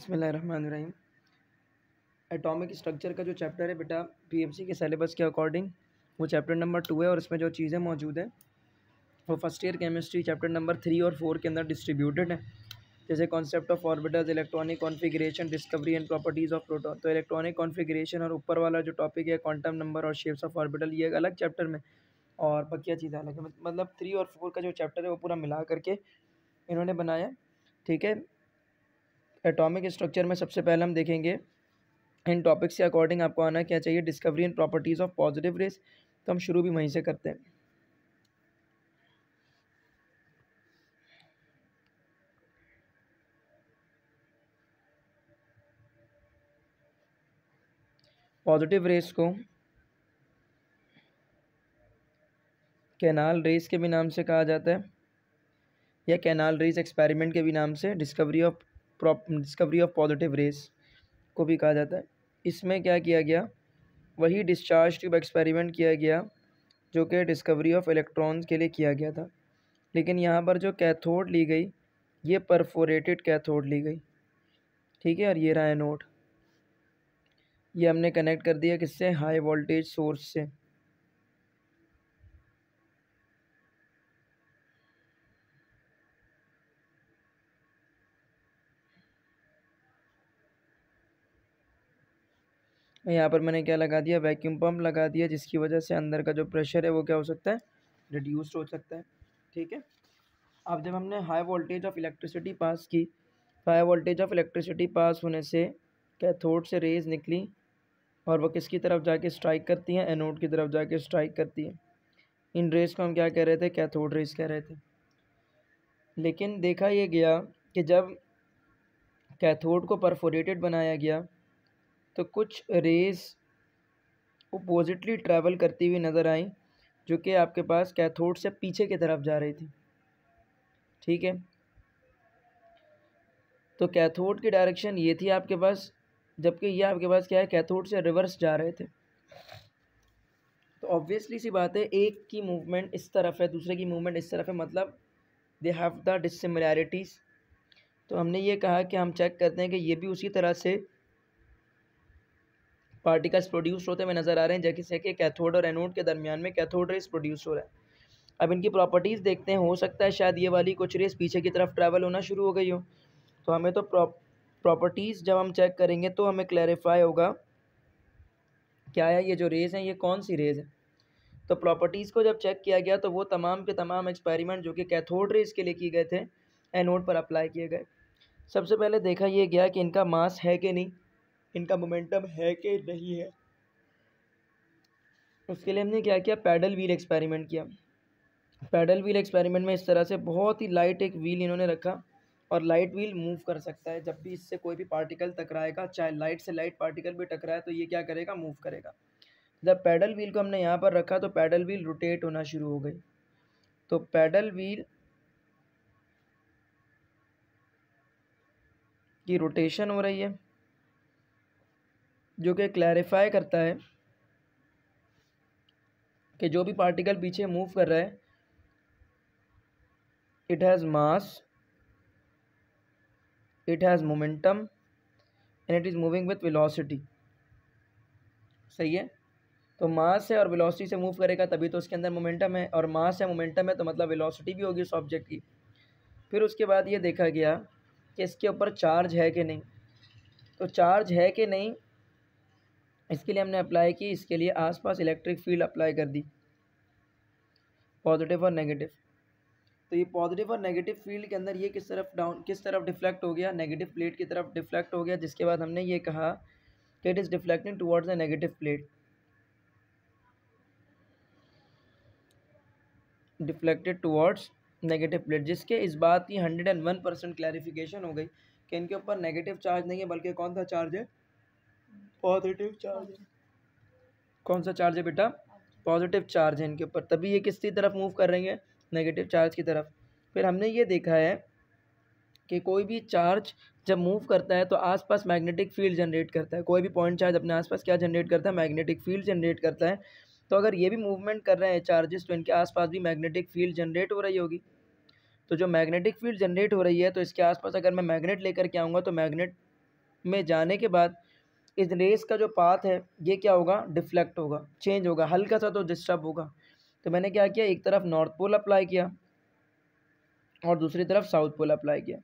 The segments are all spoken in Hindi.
बसमिल एटॉमिक स्ट्रक्चर का जो चैप्टर है बेटा पीएमसी के सलेबस के अकॉर्डिंग वो चैप्टर नंबर टू है और इसमें जो चीज़ें मौजूद हैं वो first year chemistry chapter number three और फोर के अंदर डिस्ट्रीब्यूटेड है जैसे concept of orbitals electronic configuration discovery and properties of proton तो इलेक्ट्रॉनिक कॉन्फिग्रेशन और ऊपर वाला जो टॉपिक है क्वांटम नंबर और शेप्स ऑफ ऑर्बिटल ये अलग चैप्टर में और बकिया चीज़ें अलग है मतलब थ्री और फोर का जो चैप्टर है वो पूरा मिला करके इन्होंने बनाया ठीक है एटॉमिक स्ट्रक्चर में सबसे पहले हम देखेंगे इन टॉपिक्स के अकॉर्डिंग आपको आना क्या चाहिए discovery and properties of positive rays तो हम शुरू भी वहीं से करते हैं पॉजिटिव रेस को कैनाल रेस के भी नाम से कहा जाता है या कैनाल रेस एक्सपेरिमेंट के भी नाम से discovery of discovery of positive rays को भी कहा जाता है इसमें क्या किया गया वही डिस्चार्ज ट्यूब एक्सपेरिमेंट किया गया जो कि डिस्कवरी ऑफ इलेक्ट्रॉन्स के लिए किया गया था लेकिन यहाँ पर जो कैथोड ली गई ये परफोरेटेड कैथोड ली गई ठीक है और ये रहा एनोड ये हमने कनेक्ट कर दिया किससे हाई वोल्टेज सोर्स से यहाँ पर मैंने क्या लगा दिया वैक्यूम पम्प लगा दिया जिसकी वजह से अंदर का जो प्रेशर है वो क्या हो सकता है रिड्यूस्ड हो सकता है ठीक है अब जब हमने high voltage of electricity pass की high voltage of electricity pass होने से कैथोड से रेज निकली और वो किसकी तरफ जाके स्ट्राइक करती हैं एनोड की तरफ जाके स्ट्राइक करती हैं इन रेस को हम क्या कह रहे थे कैथोड रेस कह रहे थे लेकिन देखा यह गया कि जब कैथोड को परफोरेटेड बनाया गया तो कुछ रेज पॉजिटली ट्रैवल करती हुई नज़र आई जो कि आपके पास कैथोड से पीछे की तरफ जा रही थी ठीक है तो कैथोड की डायरेक्शन ये थी आपके पास जबकि ये आपके पास क्या है कैथोड से रिवर्स जा रहे थे तो ऑब्वियसली सी बात है एक की मूवमेंट इस तरफ है दूसरे की मूवमेंट इस तरफ है मतलब दे हैव द डिसिमिलैरिटीज़ तो हमने ये कहा कि हम चेक करते हैं कि ये भी उसी तरह से पार्टिकल्स प्रोड्यूस होते हुए नज़र आ रहे हैं जैसे कि कैथोड और एनोड के दरमियान में कैथोड रेस प्रोड्यूस हो रहा है अब इनकी प्रॉपर्टीज़ देखते हैं हो सकता है शायद ये वाली कुछ रेस पीछे की तरफ ट्रैवल होना शुरू हो गई हो तो हमें तो प्रॉपर्टीज़ जब हम चेक करेंगे तो हमें क्लैरिफाई होगा क्या है ये जो रेस है ये कौन सी रेस है तो प्रॉपर्टीज़ को जब चेक किया गया तो वो तमाम के तमाम एक्सपेरिमेंट जो कि कैथोड रेस के लिए किए गए थे एनोड पर अप्लाई किए गए सबसे पहले देखा ये गया कि इनका मास है कि नहीं इनका मोमेंटम है कि नहीं है उसके लिए हमने क्या किया पैडल व्हील एक्सपेरिमेंट किया पैडल व्हील एक्सपेरिमेंट में इस तरह से बहुत ही लाइट एक व्हील इन्होंने रखा और लाइट व्हील मूव कर सकता है जब भी इससे कोई भी पार्टिकल टकराएगा चाहे लाइट से लाइट पार्टिकल भी टकराए तो ये क्या करेगा मूव करेगा जब पैडल व्हील को हमने यहाँ पर रखा तो पैडल व्हील रोटेट होना शुरू हो गई तो पैडल व्हील की रोटेशन हो रही है जो कि क्लैरिफाई करता है कि जो भी पार्टिकल पीछे मूव कर रहा है it has mass it has momentum and it is moving with velocity सही है तो मास है और वेलोसिटी से मूव करेगा तभी तो उसके अंदर मोमेंटम है और मास है मोमेंटम है तो मतलब वेलोसिटी भी होगी उस ऑब्जेक्ट की फिर उसके बाद ये देखा गया कि इसके ऊपर चार्ज है कि नहीं तो चार्ज है कि नहीं इसके लिए हमने अप्लाई की इसके लिए आसपास इलेक्ट्रिक फील्ड अप्लाई कर दी पॉजिटिव और नेगेटिव तो ये पॉजिटिव और नेगेटिव फील्ड के अंदर ये किस तरफ डाउन किस तरफ डिफ्लेक्ट हो गया नेगेटिव प्लेट की तरफ डिफ्लेक्ट हो गया जिसके बाद हमने ये कहा कि it is deflecting towards the negative plate deflected towards negative plate जिसके इस बात की hundred and one percent clarification हो गई कि इनके ऊपर नेगेटिव चार्ज नहीं है बल्कि कौन सा चार्ज है पॉजिटिव चार्ज कौन सा चार्ज है बेटा पॉजिटिव चार्ज है इनके ऊपर तभी ये किसकी तरफ मूव कर रहे हैं नेगेटिव चार्ज की तरफ फिर हमने ये देखा है कि कोई भी चार्ज जब मूव करता है तो आसपास मैग्नेटिक फील्ड जनरेट करता है कोई भी पॉइंट चार्ज अपने आसपास क्या जनरेट करता है मैग्नेटिक फील्ड जनरेट करता है तो अगर ये भी मूवमेंट कर रहे हैं चार्जेस तो इनके आसपास भी मैग्नेटिक फील्ड जनरेट हो रही होगी तो जो मैग्नेटिक फील्ड जनरेट हो रही है तो इसके आसपास अगर मैं मैग्नेट लेकर के आऊँगा तो मैग्नेट में जाने के बाद इस रेस का जो पाथ है ये क्या होगा डिफ्लेक्ट होगा चेंज होगा हल्का सा तो डिस्टर्ब होगा तो मैंने क्या किया एक तरफ नॉर्थ पोल अप्लाई किया और दूसरी तरफ साउथ पोल अप्लाई किया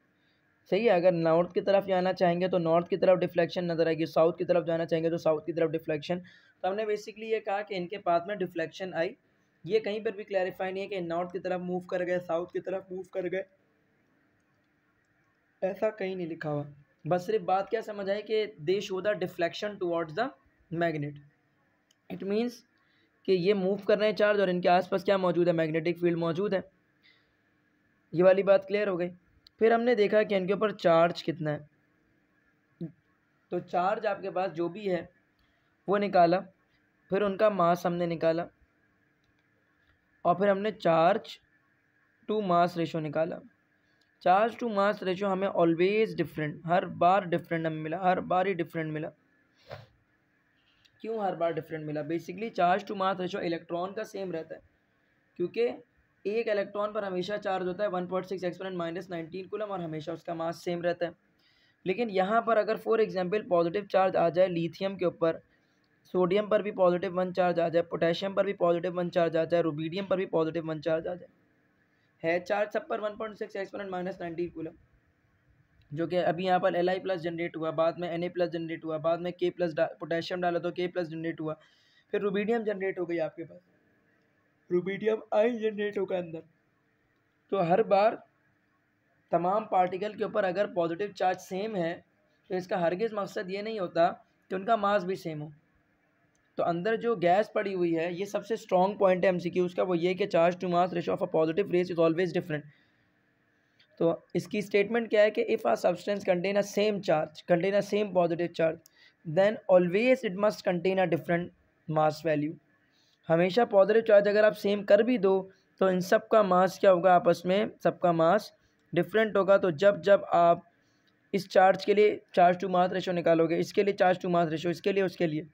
सही है अगर नॉर्थ की तरफ जाना चाहेंगे तो नॉर्थ की तरफ डिफ्लेक्शन नज़र आएगी साउथ की तरफ जाना चाहेंगे तो साउथ की तरफ डिफ्लेक्शन तो हमने बेसिकली ये कहा कि इनके पाथ में डिफ्लेक्शन आई ये कहीं पर भी क्लैरिफाई नहीं है कि नॉर्थ की तरफ मूव कर गए साउथ की तरफ मूव कर गए ऐसा कहीं नहीं लिखा हुआ बस सिर्फ बात क्या समझ आए कि they show the deflection towards the magnet it means कि ये मूव कर रहे हैं चार्ज और इनके आसपास क्या मौजूद है मैग्नेटिक फील्ड मौजूद है ये वाली बात क्लियर हो गई फिर हमने देखा कि इनके ऊपर चार्ज कितना है तो चार्ज आपके पास जो भी है वो निकाला फिर उनका मास हमने निकाला और फिर हमने चार्ज टू मास रेशो निकाला चार्ज टू मास रेशो हमें ऑलवेज डिफरेंट हर बार डिफरेंट हमें मिला हर बार ही डिफरेंट मिला क्यों हर बार डिफरेंट मिला basically charge to mass ratio electron का सेम रहता है क्योंकि एक इलेक्ट्रॉन पर हमेशा चार्ज होता है one point six exponent minus nineteen coulomb और हमेशा उसका मास सेम रहता है लेकिन यहाँ पर अगर फॉर एग्जाम्पल पॉजिटिव चार्ज आ जाए लीथियम के ऊपर सोडियम पर भी पॉजिटिव वन चार्ज आ जाए पोटेशियम पर भी पॉजिटिव वन चार्ज आ जाए रूबीडियम पर भी पॉजिटिव वन चार्ज आ जाए है चार्ज सब पर one point six exponent minus ninety coulomb जो कि अभी यहाँ पर एल आई प्लस जनरेट हुआ बाद में एन ए प्लस जनरेट हुआ बाद में के प्लस डा, पोटेशियम डाला तो के प्लस जनरेट हुआ फिर रूबीडियम जनरेट हो गई आपके पास रूबीडियम आई जनरेट होगा अंदर तो हर बार तमाम पार्टिकल के ऊपर अगर पॉजिटिव चार्ज सेम है तो इसका हरगिज़ मकसद ये नहीं होता कि उनका मास भी सेम हो तो अंदर जो गैस पड़ी हुई है ये सबसे स्ट्रॉन्ग पॉइंट है एमसीक्यूज उसका वो ये कि charge to mass ratio of a positive rays is always different तो इसकी स्टेटमेंट क्या है कि if a substance contain a same charge contain a same positive charge then always it must contain a different mass value हमेशा पॉजिटिव चार्ज अगर आप सेम कर भी दो तो इन सब का मास क्या होगा आपस में सबका मास डिफरेंट होगा तो जब जब आप इस चार्ज के लिए चार्ज टू मास रेशो निकालोगे इसके लिए चार्ज टू मास रेशो इसके लिए उसके लिए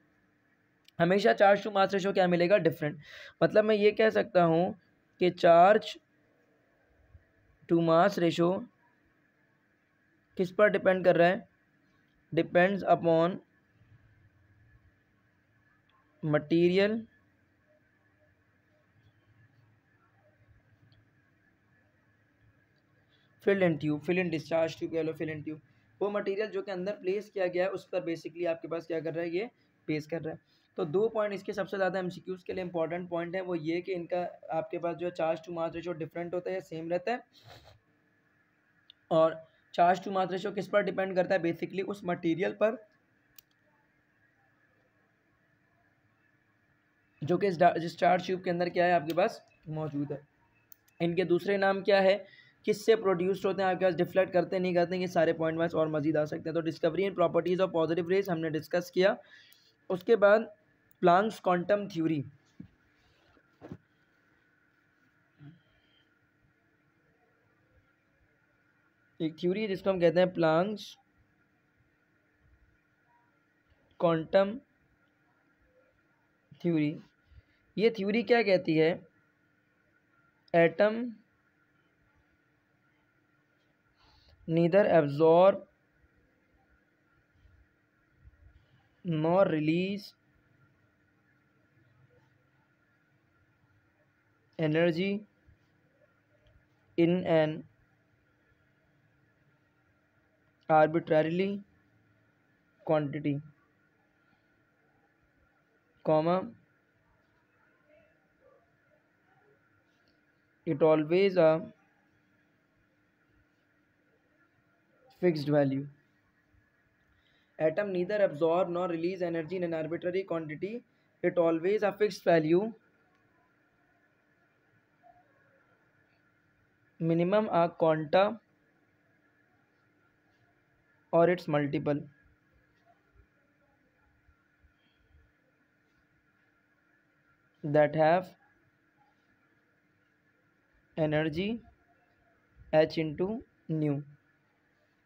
हमेशा चार्ज टू मास रेशो क्या मिलेगा डिफरेंट मतलब मैं ये कह सकता हूँ कि चार्ज टू मास रेशो किस पर डिपेंड कर रहा है depends upon material filled tube filled discharge tube कह लो फिल एंड ट्यूब वो मटेरियल जो कि अंदर प्लेस किया गया है उस पर बेसिकली आपके पास क्या कर रहा है ये पेश कर रहा है तो दो पॉइंट इसके सबसे ज़्यादा एम के लिए इंपॉर्टेंट पॉइंट है वो ये कि इनका आपके पास जो charge to mass ratio different होता है सेम रहता है और चार्ज टू मास रेशो किस पर डिपेंड करता है बेसिकली उस मटेरियल पर जो कि जिस चार्ज ट्यूब के अंदर क्या है आपके पास मौजूद है इनके दूसरे नाम क्या है किससे प्रोड्यूस्ड होते हैं आपके पास डिफ्लेक्ट करते नहीं करते हैं ये सारे पॉइंट वाइज और मजीद आ सकते हैं तो discovery and properties of positive rays हमने डिस्कस किया उसके बाद प्लांक्स क्वांटम थ्योरी एक थ्योरी है जिसको हम कहते हैं प्लांक्स क्वांटम थ्योरी ये थ्योरी क्या कहती है atom neither absorb nor release energy in an arbitrarily quantity comma it always a fixed value atom neither absorb nor release energy in an arbitrary quantity it always a fix value minimum a quanta और it's multiple that have energy h into nu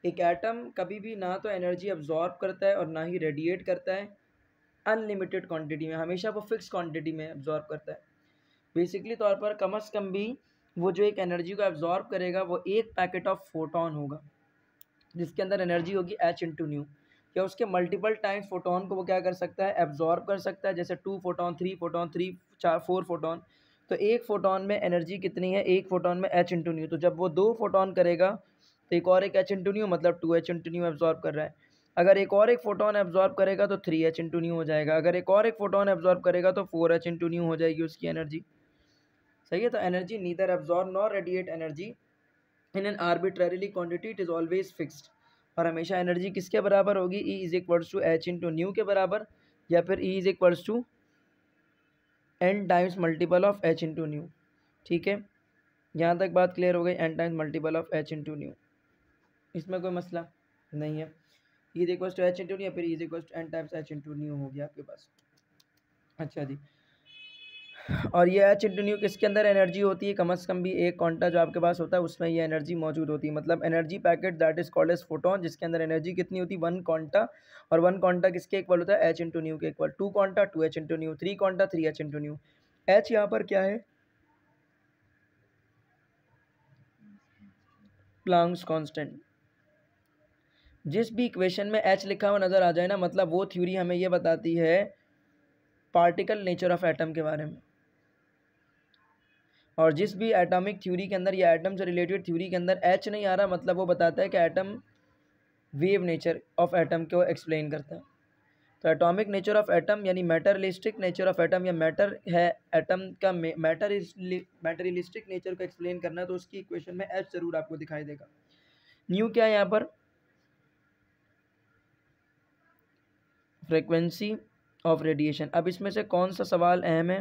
एक एटम कभी भी ना तो एनर्जी अब्जॉर्ब करता है और ना ही रेडिएट करता है अनलिमिटेड क्वांटिटी में हमेशा वो फिक्स क्वांटिटी में अब्जॉर्ब करता है बेसिकली तौर पर कम अज़ कम भी वो जो एक एनर्जी को एब्जॉर्ब करेगा वो एक पैकेट ऑफ फोटोन होगा जिसके अंदर एनर्जी होगी एच इंटू न्यू या उसके मल्टीपल टाइम्स फोटोन को वो क्या कर सकता है एब्जॉर्ब कर सकता है जैसे two photon three photon three चार फोर फोटोन तो एक फोटोन में एनर्जी कितनी है एक फोटोन में एच इंटू न्यू तो जब वो दो फोटोन करेगा तो एक और एक एच इंटू न्यू मतलब two h into nu absorb कर रहा है अगर एक और एक फोटोन एब्जॉर्ब करेगा तो थ्री एच इंटू न्यू हो जाएगा अगर एक और एक फोटोन एब्जॉर्ब करेगा तो फोर एच इंटू न्यू हो जाएगी उसकी एनर्जी सही है तो energy neither absorb nor radiate energy in an arbitrarily quantity it is always fixed और हमेशा एनर्जी किसके बराबर होगी E is equals to h into nu के बराबर या फिर E is equals to n times multiple of h into nu ठीक है यहाँ तक बात क्लियर हो गई n times multiple of h into nu इसमें कोई मसला नहीं है is equal to h into nu या फिर is equal n times h into nu हो गया आपके पास अच्छा जी और ये एच इंटू न्यू किसके अंदर एनर्जी होती है कम अज़ कम भी एक कॉन्टा जो आपके पास होता है उसमें ये एनर्जी मौजूद होती है मतलब energy packet that is called as photon जिसके अंदर एनर्जी कितनी होती है वन कॉन्टा और वन कॉन्टा किसके इक्वल होता है एच इंटू न्यू के equal to quanta two h into nu three quanta three h into nu h यहाँ पर क्या है प्लांग्स कॉन्स्टेंट जिस भी इक्वेशन में एच लिखा हुआ नज़र आ जाए ना मतलब वो थ्योरी हमें ये बताती है पार्टिकल नेचर ऑफ एटम के बारे में और जिस भी एटॉमिक थ्योरी के अंदर या एटम से रिलेटेड थ्योरी के अंदर एच नहीं आ रहा मतलब वो बताता है कि atom wave nature of atom को एक्सप्लेन करता है तो एटॉमिक नेचर ऑफ एटम यानी मैटरलिस्टिक नेचर ऑफ एटम या मैटर है एटम का मैटर मैटरलिस्टिक नेचर को एक्सप्लेन करना है तो उसकी इक्वेशन में एच ज़रूर आपको दिखाई देगा न्यू क्या है यहाँ पर फ्रिक्वेंसी ऑफ रेडिएशन अब इसमें से कौन सा सवाल अहम है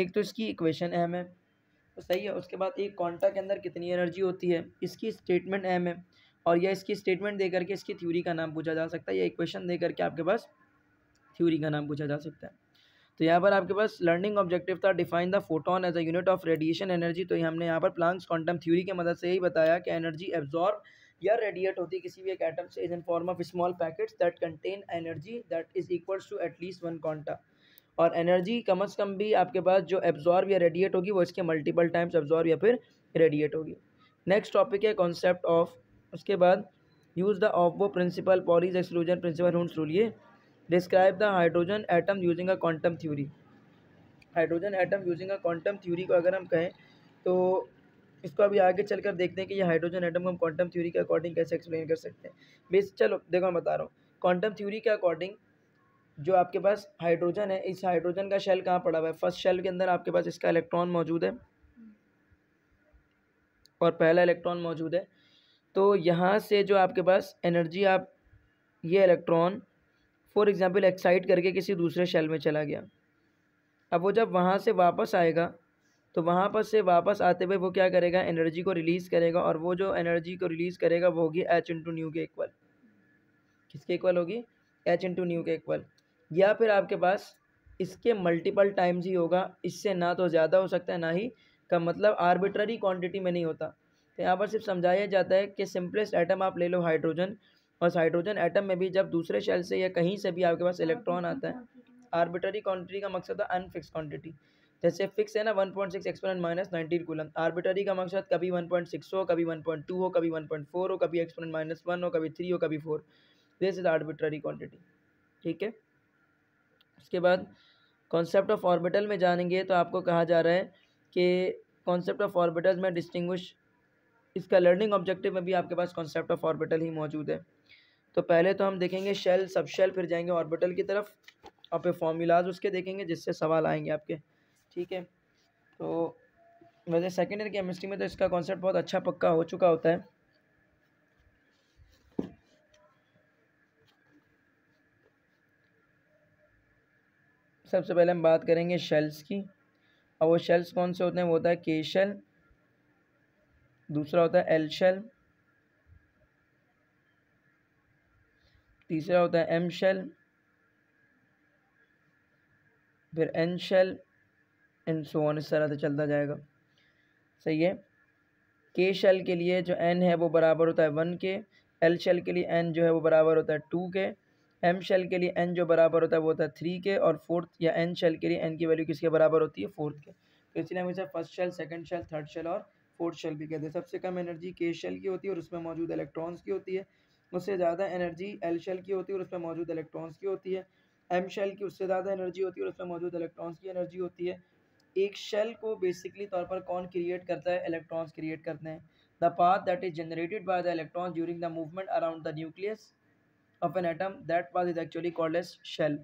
एक तो इसकी इक्वेशन अहम है तो सही है उसके बाद एक क्वांटा के अंदर कितनी एनर्जी होती है इसकी स्टेटमेंट अहम है और यह इसकी स्टेटमेंट दे करके इसकी थ्योरी का नाम पूछा जा सकता है या इक्वेशन दे करके आपके पास थ्योरी का नाम पूछा जा सकता है तो यहाँ पर आपके पास लर्निंग ऑब्जेक्टिव था define the photon as a unit of radiation energy तो हमने यहाँ पर प्लांक्स क्वांटम थ्योरी की मदद से यही बताया कि एनर्जी एब्जॉर्ब या रेडिएट होती किसी भी एक एटम से is in form of small packets that contain energy that is equals to at least one quanta और एनर्जी कम अज़ कम भी आपके पास जो एब्जॉर्ब या रेडिएट होगी वो इसके मल्टीपल टाइम्स एब्जॉर्ब या फिर रेडिएट होगी नेक्स्ट टॉपिक है कॉन्सेप्ट ऑफ उसके बाद यूज़ द ऑफ वो प्रिंसिपल पॉलीज एक्सक्लूजन प्रिंसिपल हूं rule describe the hydrogen atom using a quantum theory hydrogen atom using a quantum theory को अगर हम कहें तो इसको अभी आगे चलकर देखते हैं कि ये हाइड्रोजन एटम हम क्वांटम थ्योरी के अकॉर्डिंग कैसे एक्सप्लेन कर सकते हैं बेस चलो देखो मैं बता रहा हूँ क्वांटम थ्योरी के अकॉर्डिंग जो आपके पास हाइड्रोजन है इस हाइड्रोजन का शेल कहाँ पड़ा हुआ है फर्स्ट शेल के अंदर आपके पास इसका इलेक्ट्रॉन मौजूद है और पहला इलेक्ट्रॉन मौजूद है तो यहाँ से जो आपके पास एनर्जी आप ये इलेक्ट्रॉन फॉर एग्ज़ाम्पल एक्साइट करके किसी दूसरे शेल में चला गया अब वो जब वहाँ से वापस आएगा तो वहाँ पर से वापस आते हुए वो क्या करेगा एनर्जी को रिलीज़ करेगा और वो जो एनर्जी को रिलीज़ करेगा वो होगी एच इंटू न्यू के इक्वल किसके इक्वल होगी एच इंटू न्यू के इक्वल या फिर आपके पास इसके मल्टीपल टाइम्स ही होगा इससे ना तो ज़्यादा हो सकता है ना ही का मतलब आर्बिट्ररी क्वान्टिटी में नहीं होता तो यहाँ पर सिर्फ समझाया जाता है कि सिंपलेस्ट आइटम आप ले लो हाइड्रोजन और हाइड्रोजन एटम में भी जब दूसरे शेल से या कहीं से भी आपके पास इलेक्ट्रॉन हाँ, आता है आर्बिट्ररी क्वांटिटी का मकसद है अनफिक्स क्वांटिटी जैसे फिक्स है ना one point six exponent minus nineteen coulomb arbitrary का मकसद कभी वन पॉइंट सिक्स हो कभी वन पॉइंट टू हो कभी वन पॉइंट फोर हो कभी एक्सपोनेंट माइनस वन हो कभी थ्री हो कभी four this is arbitrary quantity ठीक है उसके बाद कॉन्सेप्ट ऑफ ऑर्बिटल में जानेंगे तो आपको कहा जा रहा है कि कॉन्सेप्ट ऑफ ऑर्बिटल में डिस्टिंग्विश इसका लर्निंग ऑब्जेक्टिव में भी आपके पास कॉन्सेप्ट ऑफ ऑर्बिटल ही मौजूद है तो पहले तो हम देखेंगे शेल सब शेल फिर जाएंगे ऑर्बिटल की तरफ और फिर फॉर्मूलाज उसके देखेंगे जिससे सवाल आएंगे आपके ठीक है तो वैसे सेकेंड ईयर केमिस्ट्री में तो इसका कॉन्सेप्ट बहुत अच्छा पक्का हो चुका होता है सबसे पहले हम बात करेंगे शेल्स की और वो शेल्स कौन से होते हैं वो होता है के शेल दूसरा होता है एल शेल तीसरा होता है एम शेल फिर N shell and so on इस तरह से चलता जाएगा सही है के शेल के लिए जो एन है वो बराबर होता है वन के एल शेल के लिए एन जो है वो बराबर होता है टू के एम शेल के लिए एन जो बराबर होता है वो होता है थ्री के और फोर्थ या एन शेल के लिए एन की वैल्यू किसके बराबर होती है फोर्थ के तो इसलिए हम इसे first shell second shell third shell और फोर्थ शेल भी कहते हैं सबसे कम एनर्जी के शेल की होती है और उसमें मौजूद इलेक्ट्रॉन्स की होती है उससे ज़्यादा एनर्जी एल शेल की होती है और उसमें मौजूद इलेक्ट्रॉन्स की होती है एम शेल की उससे ज़्यादा एनर्जी होती है और उसमें मौजूद इलेक्ट्रॉन्स की एनर्जी होती है एक शेल को बेसिकली तौर पर कौन क्रिएट करता है इलेक्ट्रॉन्स क्रिएट करते हैं the path that is generated by the electrons during the movement around the nucleus of an atom that path is actually called as shell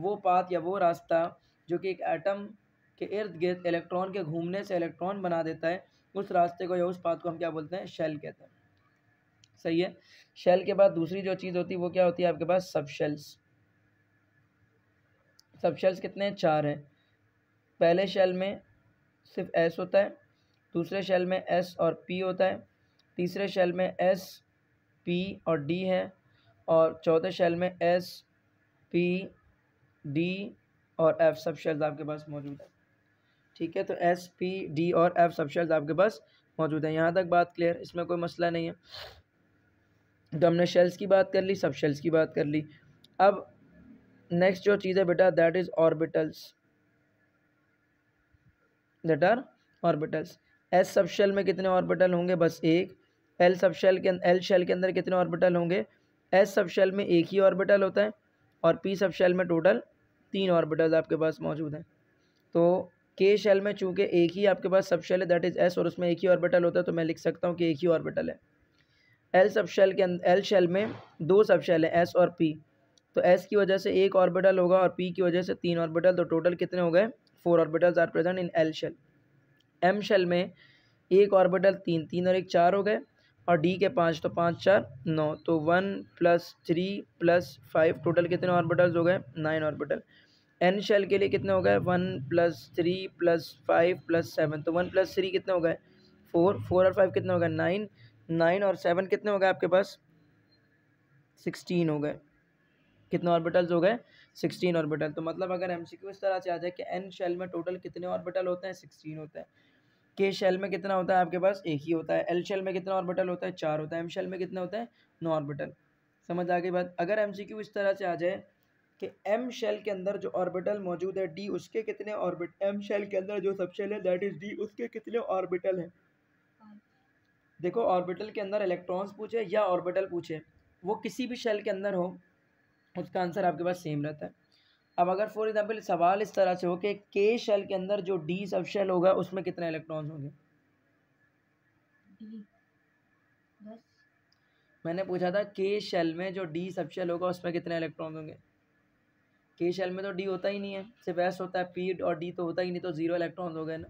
वो पाथ या वो रास्ता जो कि एक एटम के इर्द गिर्द इलेक्ट्रॉन के घूमने से इलेक्ट्रॉन बना देता है उस रास्ते को या उस पाथ को हम क्या बोलते हैं शेल कहते हैं सही है शेल के बाद दूसरी जो चीज़ होती है वो क्या होती है आपके पास सब शेल्स कितने हैं चार हैं पहले शेल में सिर्फ एस होता है दूसरे शेल में एस और पी होता है तीसरे शेल में एस पी और डी है और चौथे शेल में एस पी डी और एफ सब शेल्स आपके पास मौजूद है ठीक है तो एस पी डी और एफ सब शेल्स आपके पास मौजूद है यहाँ तक बात क्लियर इसमें कोई मसला नहीं है तो हमने शेल्स की बात कर ली सब शेल्स की बात कर ली अब नेक्स्ट जो चीज़ है बेटा that is orbitals that are orbitals s sub shell में कितने ऑर्बिटल होंगे बस एक एल सब शेल के एल अं-, शेल के अंदर कितने ऑर्बिटल होंगे एस सब शेल में एक ही ऑर्बिटल होता है और पी सब शेल में टोटल तीन ऑर्बिटल आपके पास मौजूद हैं तो के शेल में चूँकि एक ही आपके पास सब शेल है दैट इज़ एस और उसमें एक ही ऑर्बिटल होता है तो मैं लिख सकता हूँ कि एक ही ऑर्बिटल है एल सब शेल के एल शेल में दो सब शेल हैं एस और पी तो एस की वजह से एक ऑर्बिटल होगा और पी की वजह से तीन ऑर्बिटल तो टोटल कितने हो गए four orbitals are present in L shell M shell में एक ऑर्बिटल तीन तीन और एक चार हो गए और डी के पाँच तो पाँच चार नौ तो one plus three plus five total कितने ऑर्बिटल्स हो गए नाइन ऑर्बिटल एन शेल के लिए कितने हो गए one plus three plus five plus seven तो वन प्लस थ्री कितने हो गए फोर फोर और फाइव कितने हो गए नाइन नाइन और सेवन कितने हो गए आपके पास सिक्सटीन हो गए कितने ऑर्बिटल्स हो गए सिक्सटीन ऑर्बिटल तो मतलब अगर एम इस तरह से आ जाए कि एन शेल में टोटल कितने ऑर्बिटल होते हैं सिक्सटीन होते हैं के शेल में कितना होता है आपके पास एक ही होता है एल शेल में कितना ऑर्बिटल होता है चार होता है एम शेल में कितना होता है नौ ऑर्बिटल समझ आ गई बात अगर एम इस तरह से आ जाए कि एम शेल के अंदर जो ऑर्बिटल मौजूद है डी उसके कितने ऑर्बिट एम शेल के अंदर जो सब शेल है दैट इज़ डी उसके कितने ऑर्बिटल हैं देखो ऑर्बिटल के अंदर इलेक्ट्रॉन्स पूछे या ऑर्बिटल पूछे वो किसी भी शेल के अंदर हो उसका आंसर आपके पास सेम रहता है अब अगर फॉर एग्जाम्पल सवाल इस तरह से हो कि के शेल के अंदर जो डी सब शेल होगा उसमें कितने इलेक्ट्रॉन्स होंगे मैंने पूछा था के शेल में जो डी सब शेल होगा उसमें कितने इलेक्ट्रॉन होंगे के शेल में तो डी होता ही नहीं है सिर्फ एस होता है पी और डी तो होता ही नहीं तो जीरो इलेक्ट्रॉन हो गए ना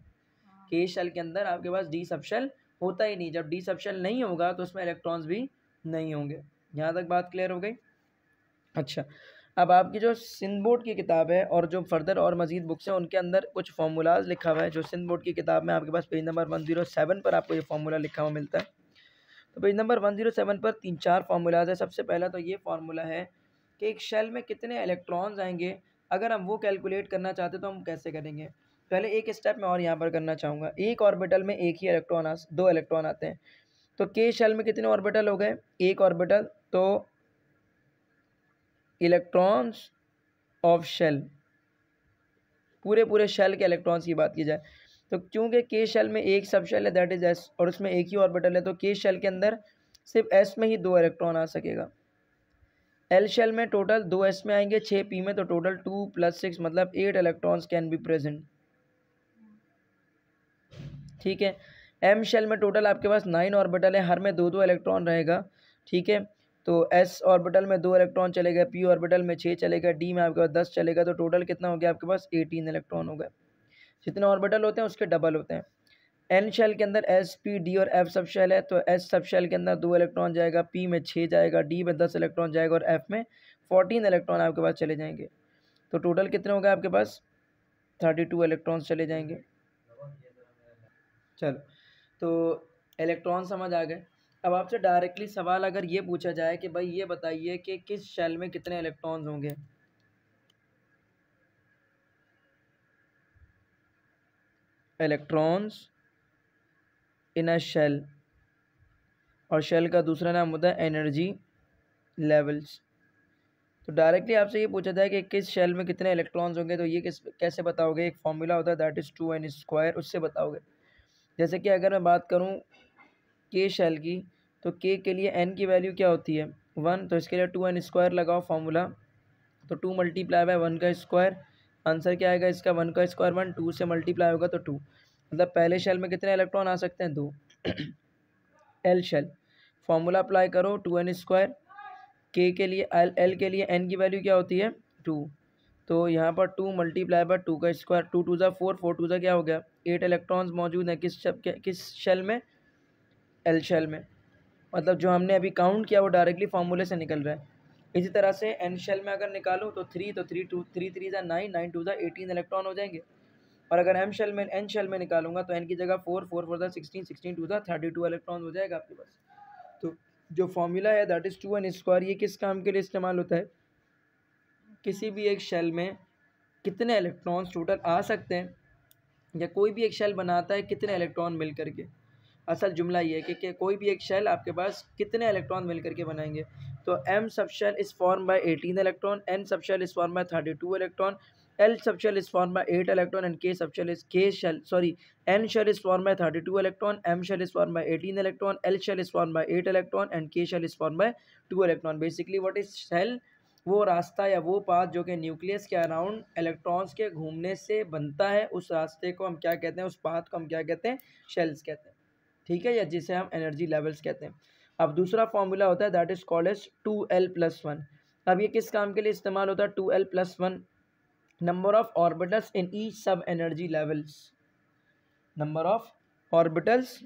के हाँ। शेल के अंदर आपके पास डी सब शेल होता ही नहीं जब डी सब शेल नहीं होगा तो उसमें इलेक्ट्रॉन्स भी नहीं होंगे यहाँ तक बात क्लियर हो गई अच्छा अब आपकी जो सिंध बोर्ड की किताब है और जो फर्दर और मजीद बुक्स हैं उनके अंदर कुछ फार्मूलाज लिखा हुआ है जो सिंध बोर्ड की किताब में आपके पास page number one zero seven पर आपको ये फार्मूला लिखा हुआ मिलता है तो page number one zero seven पर तीन चार फार्मूलाज है सबसे पहला तो ये फार्मूला है कि एक शेल में कितने इलेक्ट्रॉन्स आएंगे अगर हम वो कैलकुलेट करना चाहते तो हम कैसे करेंगे पहले एक स्टेप मैं और यहाँ पर करना चाहूँगा एक ऑर्बिटल में एक ही इलेक्ट्रॉन दो इलेक्ट्रॉन आते हैं तो के शेल में कितने ऑर्बिटल हो गए एक ऑर्बिटल तो इलेक्ट्रॉन्स ऑफ शेल पूरे पूरे शेल के इलेक्ट्रॉन्स की बात की जाए तो क्योंकि के शेल में एक सब शेल है दैट इज़ एस और उसमें एक ही ऑर्बिटल है तो के शेल के अंदर सिर्फ एस में ही दो इलेक्ट्रॉन आ सकेगा एल शेल में टोटल दो एस में आएंगे छः पी में तो टोटल टू प्लस सिक्स मतलब eight electrons can be present ठीक है एम शेल में टोटल आपके पास नाइन ऑर्बिटल है हर में दो दो इलेक्ट्रॉन रहेगा ठीक है तो एस ऑर्बिटल में दो इलेक्ट्रॉन चले गए पी ऑर्बिटल में छः चले गए डी में आपके पास दस चले गए तो टोटल कितना हो गया आपके पास एटीन इलेक्ट्रॉन हो गए जितने ऑर्बिटल होते हैं उसके डबल होते हैं एन शेल के अंदर एस पी डी और एफ सब शेल है तो एस सब शेल के अंदर दो इलेक्ट्रॉन जाएगा पी में छः जाएगा डी में दस इलेक्ट्रॉन जाएगा और एफ में फोर्टीन इलेक्ट्रॉन आपके पास चले जाएंगे तो टोटल कितने हो गए आपके पास थर्टी टू इलेक्ट्रॉन्स चले जाएंगे चलो तो इलेक्ट्रॉन समझ आ गए अब आपसे डायरेक्टली सवाल अगर ये पूछा जाए कि भाई ये बताइए कि किस शेल में कितने इलेक्ट्रॉन्स होंगे इलेक्ट्रॉन्स इन अ शेल और शेल का दूसरा नाम होता है एनर्जी लेवल्स तो डायरेक्टली आपसे ये पूछा जाए कि किस शेल में कितने इलेक्ट्रॉन्स होंगे तो ये किस कैसे बताओगे एक फॉर्मूला होता है that is two n square उससे बताओगे जैसे कि अगर मैं बात करूँ के शेल की तो के के लिए एन की वैल्यू क्या होती है वन तो इसके लिए टू एन स्क्वायर लगाओ फार्मूला तो टू मल्टीप्लाई बाय वन का स्क्वायर आंसर क्या आएगा इसका वन का स्क्वायर वन टू से मल्टीप्लाई होगा तो टू मतलब पहले शेल में कितने इलेक्ट्रॉन आ सकते हैं दो एल शेल फार्मूला अप्लाई करो टू एन स्क्वायर के के लिए एल एल के लिए एन की वैल्यू क्या होती है टू तो यहाँ पर टू मल्टीप्लाई बाय टू का स्क्वायर टू टू ज़ा फोर फोर टू ज़ा क्या हो गया एट इलेक्ट्रॉन्स मौजूद हैं किस किस शेल में एल शेल में मतलब जो हमने अभी काउंट किया वो डायरेक्टली फार्मूले से निकल रहा है इसी तरह से एन शेल में अगर निकालो तो थ्री तो थ्री टू थ्री थ्री ज़ा नाइन नाइन टू ज़ा एटीन इलेक्ट्रॉन हो जाएंगे और अगर एम शेल में एन शेल में निकालूंगा तो एन की जगह फोर फोर फोर ज़ा सिक्सटीन सिक्सटीन टू ज़ा थर्टी टू इलेक्ट्रॉन हो जाएगा आपके पास तो जो फॉर्मूला है that is two n square ये किस काम के लिए इस्तेमाल होता है किसी भी एक शेल में कितने इलेक्ट्रॉन्स टोटल आ सकते हैं या कोई भी एक शेल बनाता है कितने इलेक्ट्रॉन मिल करके असल जुमला ये है कि, कि कोई भी एक शेल आपके पास कितने इलेक्ट्रॉन मिलकर के बनाएंगे तो M sub shell is form by 18 electron N sub shell is form by 32 electron L sub shell is form by 8 electron and K sub shell is K shell sorry N shell is form by 32 electron M shell is form by 18 electron L shell is form by 8 electron and K shell is form by 2 electron basically what is shell वो रास्ता या वो पाथ जो कि न्यूक्लियस के अराउंड इलेक्ट्रॉन्स के घूमने से बनता है उस रास्ते को हम क्या कहते हैं उस पाथ को हम क्या कहते हैं शेल्स कहते हैं ठीक है या जिसे हम एनर्जी लेवल्स कहते हैं अब दूसरा फार्मूला होता है that is call as two l plus one अब ये किस काम के लिए इस्तेमाल होता है two l plus one number of orbitals in each sub energy levels number of orbitals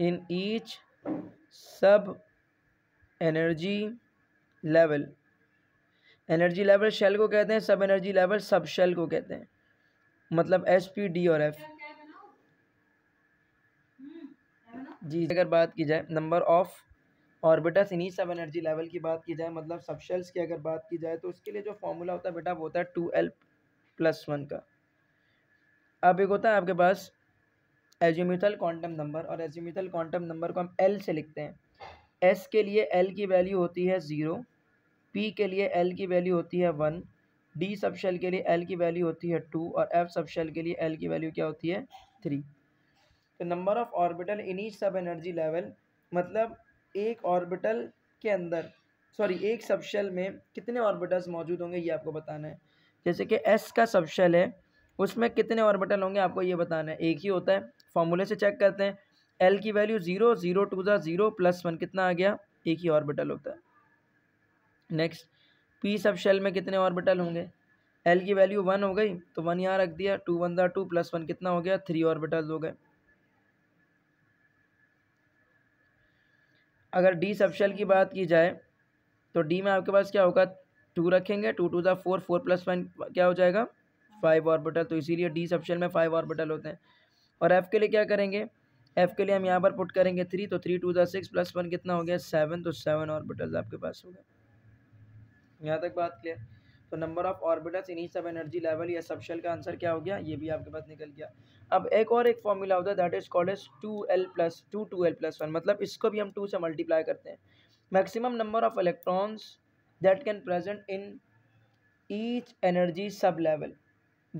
in each sub energy level energy level shell को कहते हैं सब एनर्जी लेवल सब शेल को कहते हैं मतलब एस पी डी और एफ जी अगर बात की जाए नंबर ऑफ ऑर्बिटस इन्हीं सब एनर्जी लेवल की बात की जाए मतलब सब शेल्स की अगर बात की जाए तो उसके लिए जो फॉर्मूला होता है बेटा वो होता है टू एल प्लस वन का अब एक होता है आपके पास एजोमिथल क्वांटम नंबर और एजोमिथल क्वांटम नंबर को हम एल से लिखते हैं एस के लिए एल की वैल्यू होती है ज़ीरो पी के लिए एल की वैल्यू होती है वन डी शेल के लिए एल की वैल्यू होती है टू और एफ शेल के लिए एल की वैल्यू क्या होती है थ्री तो number of orbital in each sub energy level मतलब एक ऑर्बिटल के अंदर सॉरी एक शेल में कितने ऑर्बिटल्स मौजूद होंगे ये आपको बताना है जैसे कि एस का शेल है उसमें कितने ऑर्बिटल होंगे आपको ये बताना है एक ही होता है फॉर्मूले से चेक करते हैं एल की value zero zero two zero plus one कितना आ गया एक ही ऑर्बिटल होता है नेक्स्ट पी सब शेल में कितने ऑर्बिटल होंगे एल की वैल्यू वन हो गई तो वन यहाँ रख दिया टू वन दा टू प्लस वन कितना हो गया थ्री ऑर्बिटल हो गए अगर डी सब शेल की बात की जाए तो डी में आपके पास क्या होगा टू रखेंगे टू टू दा फोर फोर प्लस वन क्या हो जाएगा फाइव ऑर्बिटल तो इसीलिए डी सब शेल में फाइव ऑर्बिटल होते हैं और एफ़ के लिए क्या करेंगे एफ़ के लिए हम यहाँ पर पुट करेंगे थ्री तो थ्री टू दा सिक्स प्लस वन कितना हो गया सेवन तो सेवन ऑर्बिटल आपके पास हो गए यहाँ तक बात क्लियर तो नंबर ऑफ ऑर्बिटल्स इन सब एनर्जी लेवल या सब शेल का आंसर क्या हो गया ये भी आपके पास निकल गया अब एक और एक फॉर्मूला होता है that is called as two l plus two two l plus one मतलब इसको भी हम टू से मल्टीप्लाई करते हैं maximum number of electrons that can present in each energy sub level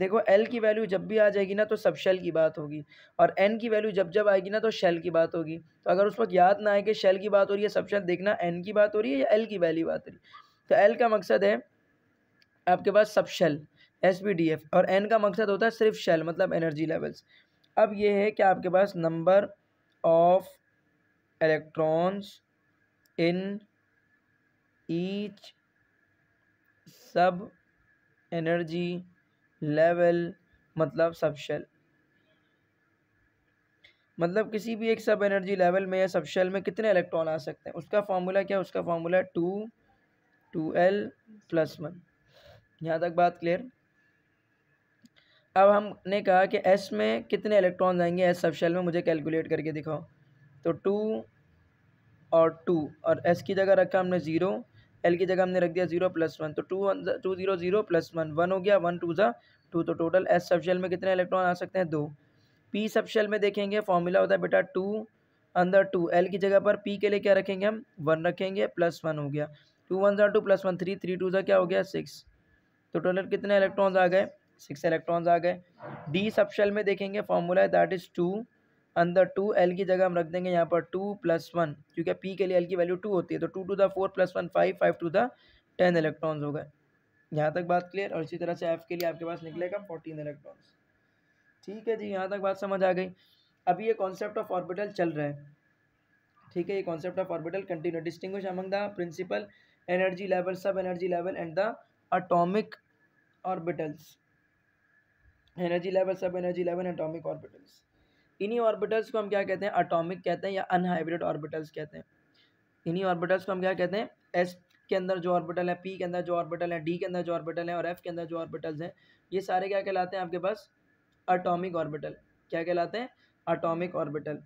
देखो एल की वैल्यू जब भी आ जाएगी ना तो सब शेल की बात होगी और एन की वैल्यू जब जब आएगी ना तो शेल की बात होगी तो अगर उस वक्त याद ना आए कि शेल की बात हो रही है सब शेल देखना एन की बात हो रही है या एल की वैल्यू बात हो रही है तो एल का मकसद है आपके पास sub shell s b d f और एन का मकसद होता है सिर्फ शेल मतलब एनर्जी लेवल्स अब ये है कि आपके पास number of electrons in each sub energy level मतलब सब शेल मतलब किसी भी एक सब एनर्जी लेवल में या सब शेल में कितने इलेक्ट्रॉन आ सकते हैं उसका फार्मूला क्या है उसका formula two two l plus one यहाँ तक बात क्लियर अब हमने कहा कि एस में कितने इलेक्ट्रॉन आएंगे एस शेल में मुझे कैलकुलेट करके दिखाओ तो टू और टू और एस की जगह रखा हमने ज़ीरो एल की जगह हमने रख दिया ज़ीरो प्लस वन तो two one two zero zero plus one one हो गया वन टू ज़ा टू तो टोटल एस शेल में कितने इलेक्ट्रॉन आ सकते हैं दो पी सबशेल में देखेंगे फॉर्मूला होता है बेटा टू अंदर टू एल की जगह पर पी के लिए क्या रखेंगे हम वन रखेंगे प्लस वन हो गया टू वन ज़ा two plus one three three two ज़ा क्या हो गया सिक्स तो टोटल कितने इलेक्ट्रॉन्स आ गए सिक्स इलेक्ट्रॉन्स आ गए डी सबशेल में देखेंगे फॉर्मूला है दैट इज़ टू अंदर टू एल की जगह हम रख देंगे यहाँ पर टू प्लस वन क्योंकि पी के लिए एल की वैल्यू टू होती है तो two two the four plus one five five two the ten electrons हो गए यहाँ तक बात क्लियर और इसी तरह से एफ के लिए आपके पास निकलेगा फोर्टीन इलेक्ट्रॉन्स ठीक है जी यहाँ तक बात समझ आ गई अभी ये कॉन्सेप्ट ऑफ ऑर्बिटल चल रहा है ठीक है ये concept of orbital continue distinguish among the principal energy level sub energy level and the atomic orbitals energy level sub energy level atomic orbitals इन्हीं ऑर्बिटल्स को हम क्या कहते हैं अटोमिक कहते हैं या अनहाइब्रिड ऑर्बिटल्स कहते हैं इन्हीं ऑर्बिटल्स को हम क्या कहते हैं एस के अंदर जो ऑर्बिटल है पी के अंदर जो ऑर्बिटल है डी के अंदर जो ऑर्बिटल है और एफ के अंदर जो ऑर्बिटल्स हैं ये सारे क्या कहलाते हैं आपके पास अटोमिक ऑर्बिटल क्या कहलाते हैं अटोमिक ऑर्बिटल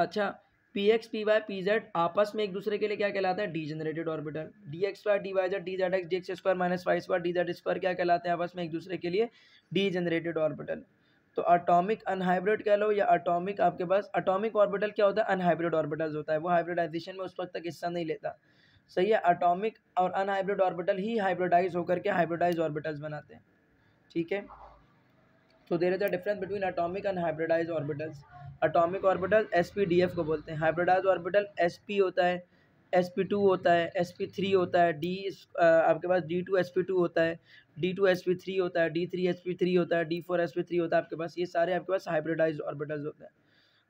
अच्छा P X P Y P Z आपस में एक दूसरे के लिए क्या कहलाते हैं degenerated orbital D X Y D Y Z D Z X D X square minus Y square D Z square क्या कहलाते हैं आपस में एक दूसरे के लिए डी जनरेटेड ऑर्बिटल तो अटोमिक अनहाइब्रिड कह लो या अटोमिक आपके पास अटोमिक ऑर्बिटल क्या होता है अनहाइब्रिड ऑर्बिटल होता है वो हाइब्रिडाइजेशन में उस वक्त तक हिस्सा नहीं लेता सही है अटोमिक और अनहाइब्रिड ऑर्बिटल ही हाइब्रिडाइज होकर के हाइब्रिडाइज ऑर्बिटल्स बनाते हैं ठीक है तो there is a difference between atomic and hybridize orbitals atomic orbital S P D F को बोलते हैं हाइब्रिडाइज ऑर्बिटल एस पी होता है एस पी टू होता है एस पी थ्री होता है डी uh, आपके पास D two S P two होता है D two S P three होता है D three S P three होता है D four S P three होता है आपके पास ये सारे आपके पास हाइब्रिडाइज ऑर्बिटल्स होते हैं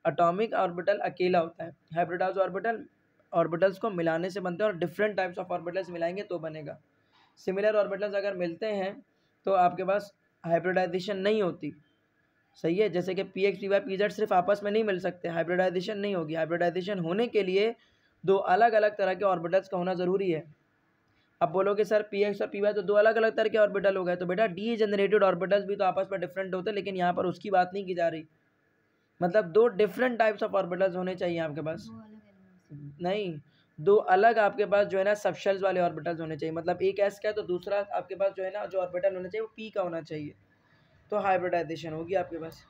अटोमिक ऑर्बिटल अकेला होता है हाइब्रिडाइज ऑर्बिटल ऑर्बिटल्स को मिलाने से बनते हैं और डिफरेंट टाइप्स ऑफ ऑर्बिटल्स मिलाएंगे तो बनेगा सिमिलर ऑर्बिटल्स अगर मिलते हैं तो आपके पास हाइब्रिडाइजेशन नहीं होती सही है जैसे कि P X P Y P Z सिर्फ आपस में नहीं मिल सकते हाइब्रिडाइजेशन नहीं होगी हाइब्रिडाइजेशन होने के लिए दो अलग अलग तरह के ऑर्बिटल्स का होना ज़रूरी है अब बोलोगे सर पी एक्स और पी वाई तो दो अलग अलग तरह के ऑर्बिटल हो गए तो बेटा डी जनरेटेड ऑर्बिटल्स भी तो आपस में डिफरेंट होते हैं लेकिन यहाँ पर उसकी बात नहीं की जा रही मतलब दो डिफरेंट टाइप्स ऑफ ऑर्बिटल्स होने चाहिए आपके पास नहीं दो अलग आपके पास जो है ना सबशल्स वाले ऑर्बिटल्स होने चाहिए मतलब एक एस का है तो दूसरा आपके पास जो है ना जो ऑर्बिटल होना चाहिए वो पी का होना चाहिए तो हाइब्रिडाइजेशन होगी आपके पास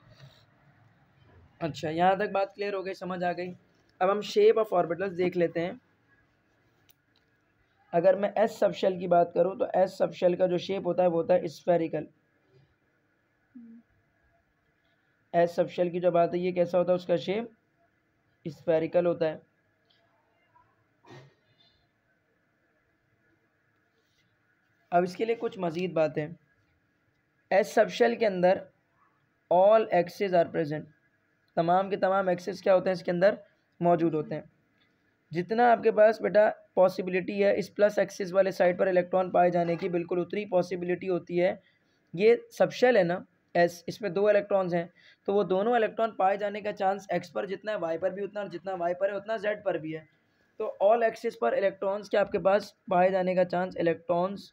अच्छा यहाँ तक बात क्लियर हो गई समझ आ गई अब हम शेप ऑफ ऑर्बिटल्स देख लेते हैं अगर मैं एस सबशेल की बात करूँ तो एस सबशल का जो शेप होता है वो होता है स्फेरिकल एस सबशल की जो बात है ये कैसा होता है उसका शेप स्फेरिकल होता है अब इसके लिए कुछ मज़ीद बातें एस सबशेल के अंदर ऑल एक्सेस आर प्रेजेंट तमाम के तमाम एक्सेस क्या होते हैं इसके अंदर मौजूद होते हैं जितना आपके पास बेटा पॉसिबिलिटी है इस प्लस एक्सेस वाले साइड पर इलेक्ट्रॉन पाए जाने की बिल्कुल उतनी पॉसिबिलिटी होती है ये सबशेल है ना एस इसमें दो इलेक्ट्रॉन्स हैं तो वो दोनों इलेक्ट्रॉन पाए जाने का चांस एक्स पर जितना है वाई पर भी उतना और जितना वाई पर है उतना जेड पर भी है तो ऑल एक्सेस पर इलेक्ट्रॉन्स के आपके पास पाए जाने का chance electrons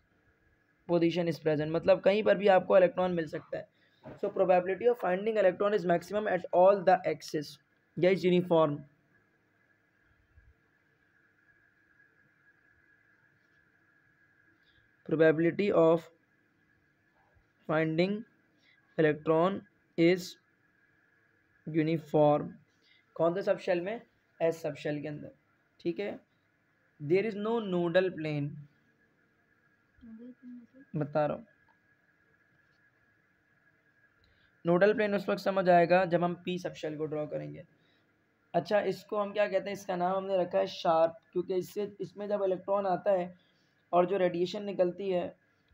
position is present मतलब कहीं पर भी आपको इलेक्ट्रॉन मिल सकता है so probability of finding electron is maximum at all the axis या is uniform probability of finding electron is uniform कौन से सबशेल में एस सबशेल के अंदर ठीक है there is no nodal plane बता रहा हूँ नोडल प्लेन उस वक्त समझ आएगा जब हम पी सबशेल को ड्रॉ करेंगे अच्छा इसको हम क्या कहते हैं इसका नाम हमने रखा है शार्प क्योंकि इससे इसमें जब इलेक्ट्रॉन आता है और जो रेडिएशन निकलती है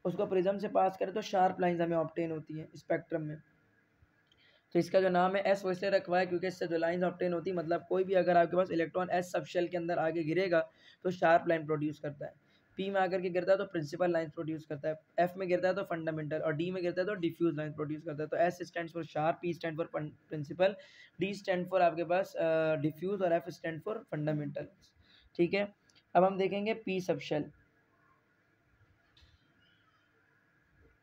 उसको प्रिज्म से पास करें तो शार्प लाइंस हमें ऑप्टेन होती हैं स्पेक्ट्रम में तो इसका जो नाम है एस वैसे रखवा है क्योंकि इससे जो लाइन ऑप्टेन होती मतलब कोई भी अगर आपके पास इलेक्ट्रॉन एस सबशेल के अंदर आगे गिरेगा तो शार्प लाइन प्रोड्यूस करता है पी में आकर के गिरता है तो प्रिंसिपल लाइन प्रोड्यूस करता है एफ में गिरता है तो फंडामेंटल और डी में गिरता है तो डिफ्यूज लाइन प्रोड्यूस करता है तो S stand for sharp P stand for principal D stand for आपके पास डिफ्यूज uh, और एफ स्टैंड फॉर फंडामेंटल ठीक है अब हम देखेंगे पी सबशेल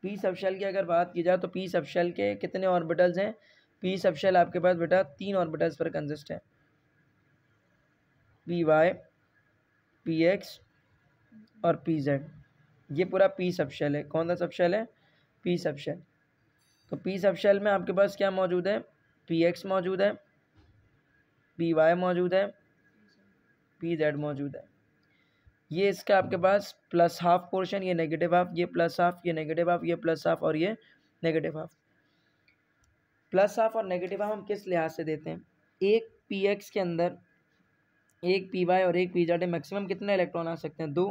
पी सबशेल की अगर बात की जाए तो पी सबशेल के कितने ऑर्बिटल्स हैं पी सबशेल आपके पास बेटा तीन ऑर्बिटल्स पर कंसिस्ट है पी वाई पी एक्स और पी जेड ये पूरा पी सबशेल है कौन सा सबशेल है पी सबशेल तो पी सबशेल में आपके पास क्या मौजूद है पी एक्स मौजूद है पी वाई मौजूद है पी जेड मौजूद है ये इसका आपके पास प्लस हाफ पोर्शन ये नेगेटिव हाफ ये प्लस हाफ ये नेगेटिव हाफ ये प्लस हाफ और ये नेगेटिव हाफ प्लस हाफ और नेगेटिव हाफ हम किस लिहाज से देते हैं एक पी एक्स के अंदर एक पी वाई और एक पी जेड मैक्सिमम कितने इलेक्ट्रॉन आ सकते हैं दो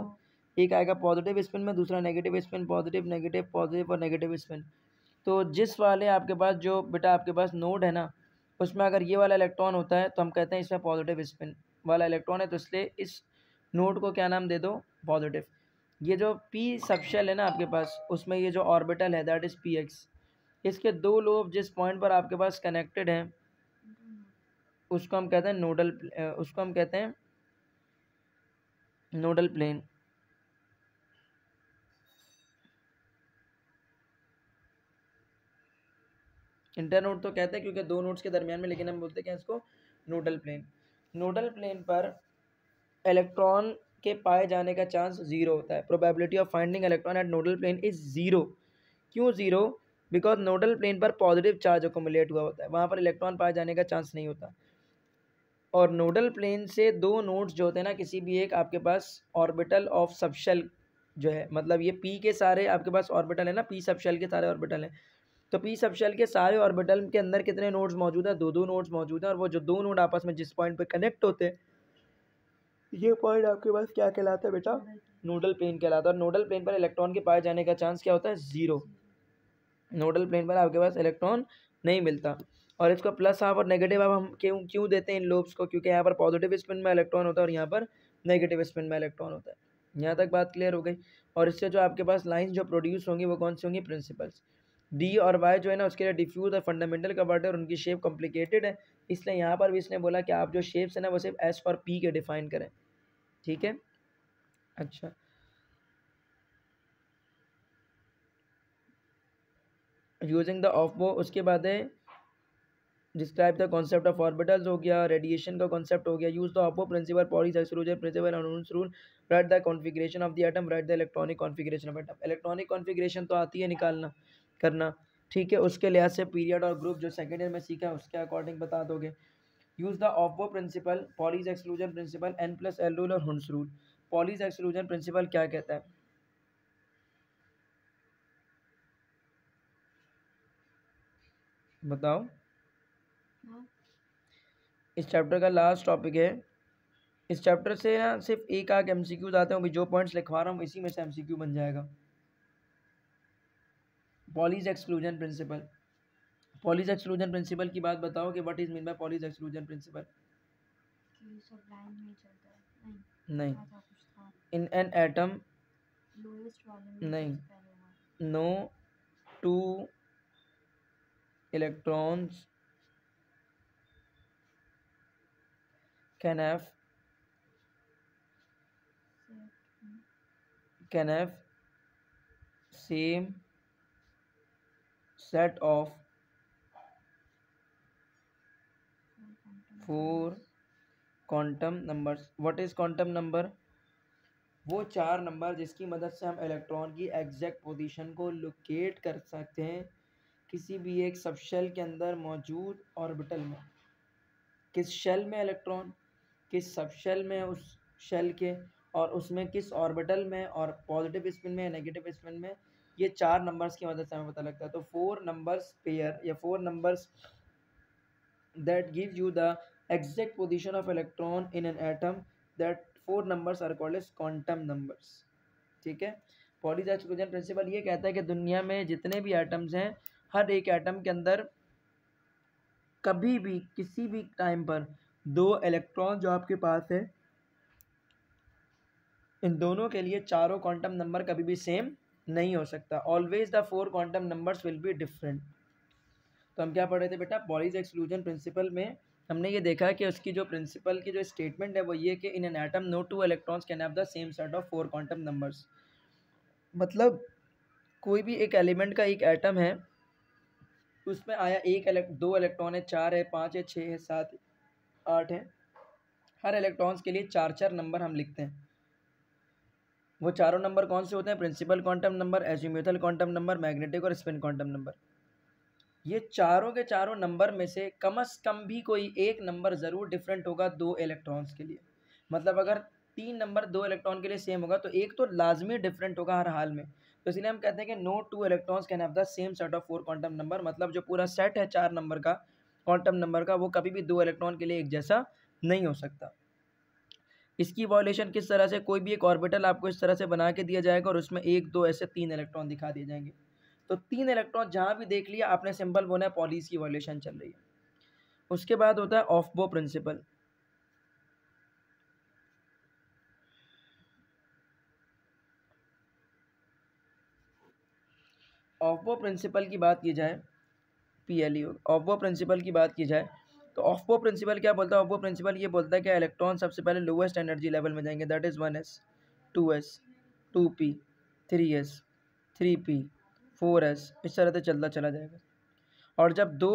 एक आएगा पॉजिटिव स्पिन में दूसरा negative spin positive negative positive और नेगेटिव स्पिन तो जिस वाले आपके पास जो बेटा आपके पास नोड है ना उसमें अगर ये वाला इलेक्ट्रॉन होता है तो हम कहते हैं इसमें पॉजिटिव स्पिन वाला इलेक्ट्रॉन है तो इसलिए इस नोड को क्या नाम दे दो पॉजिटिव ये जो पी सबशेल है ना आपके पास उसमें ये जो ऑर्बिटल है दैट इज़ पी एक्स इसके दो लोब जिस पॉइंट पर आपके पास कनेक्टेड हैं उसको हम कहते हैं नोडल उसको हम कहते हैं नोडल प्लेन इंटर नोड तो कहते हैं क्योंकि दो नोड्स के दरमियान में लेकिन हम बोलते हैं इसको नोडल प्लेन नोडल प्लेन पर इलेक्ट्रॉन के पाए जाने का चांस ज़ीरो होता है probability of finding electron at nodal plane is zero क्यों ज़ीरो बिकॉज नोडल प्लेन पर पॉजिटिव चार्ज अकोमुलेट हुआ होता है वहाँ पर इलेक्ट्रॉन पाए जाने का चांस नहीं होता और नोडल प्लेन से दो नोड्स जो होते हैं ना किसी भी एक आपके पास ऑर्बिटल ऑफ सबशेल जो है मतलब ये पी के सारे आपके पास ऑर्बिटल है ना पी सबशेल के सारे ऑर्बिटल हैं तो पी सब शेल के सारे ऑर्बिटल के अंदर कितने नोड्स मौजूद हैं दो दो नोड्स मौजूद हैं और वो जो दो नोड आपस में जिस पॉइंट पे कनेक्ट होते हैं ये पॉइंट आपके पास क्या कहलाता है बेटा नोडल प्लेन कहलाता है और नोडल प्लेन पर इलेक्ट्रॉन के पाए जाने का चांस क्या होता है ज़ीरो नोडल प्लेन पर आपके पास इलेक्ट्रॉन नहीं मिलता और इसको प्लस हाफ और नेगेटिव हाफ हम क्यों क्यों देते हैं इन लोब्स को क्योंकि यहाँ पर पॉजिटिव स्पिन में इलेक्ट्रॉन होता है और यहाँ पर नेगेटिव स्पिन में इलेक्ट्रॉन होता है यहाँ तक बात क्लियर हो गई और इससे जो आपके पास लाइंस जो प्रोड्यूस होंगी वो कौन सी होंगी प्रिंसिपल्स डी और वाई जो है ना उसके लिए डिफ्यूज और फंडामेंटल का वर्ड है और उनकी शेप कॉम्प्लिकेटेड है इसलिए यहाँ पर भी इसने बोला कि आप जो शेप्स हैं ना वो सिर्फ एस और पी के डिफाइन करें ठीक है अच्छा यूजिंग द ऑफ वो उसके बाद है describe the concept of orbitals हो गया रेडिएशन का कॉन्सेप्ट हो गया use the aufbau principle Pauli's principle Hund's rule write the configuration of the atom write the electronic configuration of atom electronic configuration तो आती है निकालना करना ठीक है उसके लिहाज से पीरियड और ग्रुप जो सेकेंड ईयर में सीखा है उसके अकॉर्डिंग बता दोगे use the aufbau principle Pauli's exclusion principle N plus L rule और Hund's rule Pauli's exclusion principal क्या कहता है बताओ हाँ। इस चैप्टर का लास्ट टॉपिक है इस चैप्टर से ना सिर्फ एक आग एम सी क्यूज आते होंगे जो पॉइंट्स लिखवा रहा हूँ इसी में से एम सी क्यू बन जाएगा Pauli's exclusion principle Pauli's exclusion principle की बात बताओ कि what is mean by Pauli's exclusion principle नहीं इन एन एटम नहीं no two electrons can have can have same set of four quantum numbers what is quantum number वो चार नंबर जिसकी मदद से हम इलेक्ट्रॉन की एग्जैक्ट पोजीशन को लोकेट कर सकते हैं किसी भी एक सब शेल के अंदर मौजूद ऑर्बिटल में किस शेल में इलेक्ट्रॉन किस सब शेल में उस शेल के और उसमें किस ऑर्बिटल में और पॉजिटिव स्पिन में नेगेटिव स्पिन में ये चार नंबर्स की मदद से हमें पता लगता है तो फोर नंबर्स पेयर या four numbers that give you the exact position of electron in an atom that four numbers are called as quantum numbers ठीक है पॉलीज एक्सक्लूजन प्रिंसिपल ये कहता है कि दुनिया में जितने भी एटम्स हैं हर एक एटम के अंदर कभी भी किसी भी टाइम पर दो इलेक्ट्रॉन जो आपके पास है इन दोनों के लिए चारों क्वांटम नंबर कभी भी सेम नहीं हो सकता always the four quantum numbers will be different तो हम क्या पढ़ रहे थे बेटा बॉडीज एक्सक्लूजन प्रिंसिपल में हमने ये देखा कि उसकी जो प्रिंसिपल की जो स्टेटमेंट है वो ये कि in an atom no two electrons can have the same set of four quantum numbers मतलब कोई भी एक एलिमेंट का एक एटम है उसमें आया एक दो इलेक्ट्रॉन है चार है पाँच है छः है सात आठ है हर इलेक्ट्रॉन्स के लिए चार चार नंबर हम लिखते हैं वो चारों नंबर कौन से होते हैं principal quantum number azimuthal quantum number magnetic और स्पिन क्वांटम नंबर ये चारों के चारों नंबर में से कम अज़ कम भी कोई एक नंबर ज़रूर डिफरेंट होगा दो इलेक्ट्रॉन्स के लिए मतलब अगर तीन नंबर दो इलेक्ट्रॉन के लिए सेम होगा तो एक तो लाजमी डिफरेंट होगा हर हाल में तो इसलिए हम कहते हैं कि no two electrons can have the same set of four quantum number मतलब जो पूरा सेट है चार नंबर का क्वांटम नंबर का वो कभी भी दो इलेक्ट्रॉन के लिए एक जैसा नहीं हो सकता इसकी वॉल्यूशन किस तरह से कोई भी एक ऑर्बिटल आपको इस तरह से बना के दिया जाएगा और उसमें एक दो ऐसे तीन इलेक्ट्रॉन दिखा दिए जाएंगे तो तीन इलेक्ट्रॉन जहाँ भी देख लिया आपने सिंपल बोना है पॉलीस की वॉल्यूशन चल रही है उसके बाद होता है ऑफबो प्रिंसिपल ऑफबो प्रिंसिपल की बात की जाए P L E aufbau principle की बात की जाए तो ऑफ वो प्रिंसिपल क्या बोलता है ऑफ वो प्रिंसिपल ये बोलता है कि इलेक्ट्रॉन सबसे पहले लोवेस्ट एनर्जी लेवल में जाएंगे that is one S two S two P three S three P four S इस तरह से चलता चला जाएगा और जब दो